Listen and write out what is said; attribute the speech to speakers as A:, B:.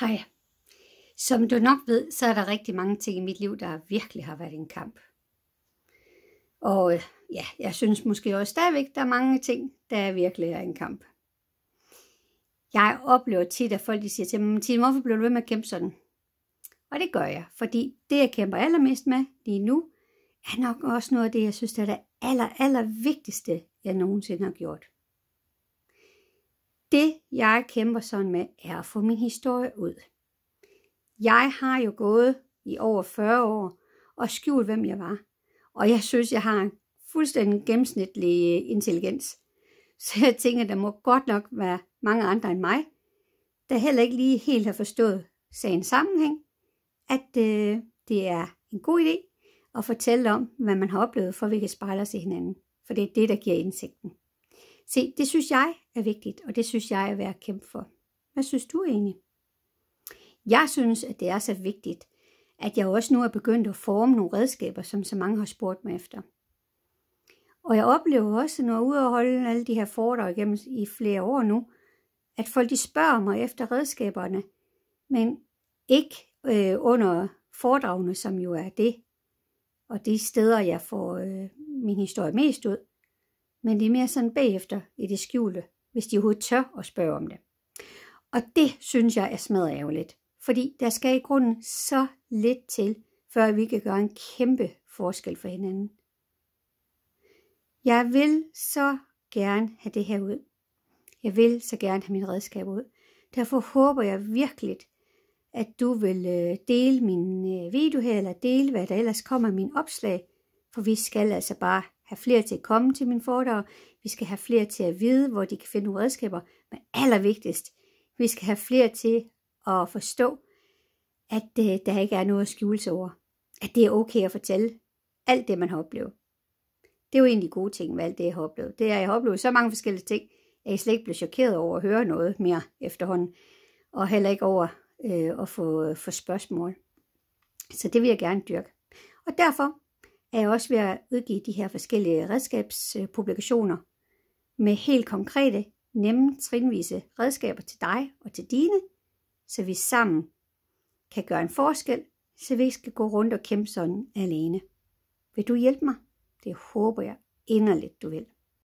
A: Hej. Som du nok ved, så er der rigtig mange ting i mit liv, der virkelig har været en kamp. Og øh, ja, jeg synes måske også stadigvæk, der er mange ting, der virkelig er en kamp. Jeg oplever tit, at folk siger til mig, Tine, hvorfor bliver du ved med at kæmpe sådan? Og det gør jeg, fordi det, jeg kæmper allermest med lige nu, er nok også noget af det, jeg synes, der er det aller, aller vigtigste, jeg nogensinde har gjort. Det, jeg kæmper sådan med, er at få min historie ud. Jeg har jo gået i over 40 år og skjult, hvem jeg var. Og jeg synes, jeg har en fuldstændig gennemsnitlig øh, intelligens. Så jeg tænker, der må godt nok være mange andre end mig, der heller ikke lige helt har forstået sagens sammenhæng, at øh, det er en god idé at fortælle om, hvad man har oplevet, for vi kan spejle os i hinanden. For det er det, der giver indsigten. Se, det synes jeg er vigtigt, og det synes jeg er værd at kæmpe for. Hvad synes du egentlig? Jeg synes, at det er så vigtigt, at jeg også nu er begyndt at forme nogle redskaber, som så mange har spurgt mig efter. Og jeg oplever også, når jeg er ude og holde alle de her foredrag igennem i flere år nu, at folk de spørger mig efter redskaberne, men ikke øh, under foredragene, som jo er det, og de steder, jeg får øh, min historie mest ud, men det er mere sådan bagefter i det skjulte, hvis de overhovedet tør at spørge om det. Og det synes jeg er smadret ærgerligt, fordi der skal i grunden så lidt til, før vi kan gøre en kæmpe forskel for hinanden. Jeg vil så gerne have det her ud. Jeg vil så gerne have mine redskaber ud. Derfor håber jeg virkelig, at du vil øh, dele min øh, video her, eller dele hvad der ellers kommer af opslag, for vi skal altså bare have flere til at komme til min foredrag, vi skal have flere til at vide, hvor de kan finde redskaber, men allervigtigst, vi skal have flere til at forstå, at øh, der ikke er noget at skjule sig over. At det er okay at fortælle alt det, man har oplevet. Det er jo egentlig gode ting med alt det, jeg har oplevet. Det er, jeg har oplevet så mange forskellige ting, at jeg slet ikke blev chokeret over at høre noget mere efterhånden. Og heller ikke over øh, at få, få spørgsmål. Så det vil jeg gerne dyrke. Og derfor er jeg også ved at udgive de her forskellige redskabspublikationer med helt konkrete, nemme, trinvise redskaber til dig og til dine, så vi sammen kan gøre en forskel, så vi ikke skal gå rundt og kæmpe sådan alene. Vil du hjælpe mig? Det håber jeg inderligt, du vil.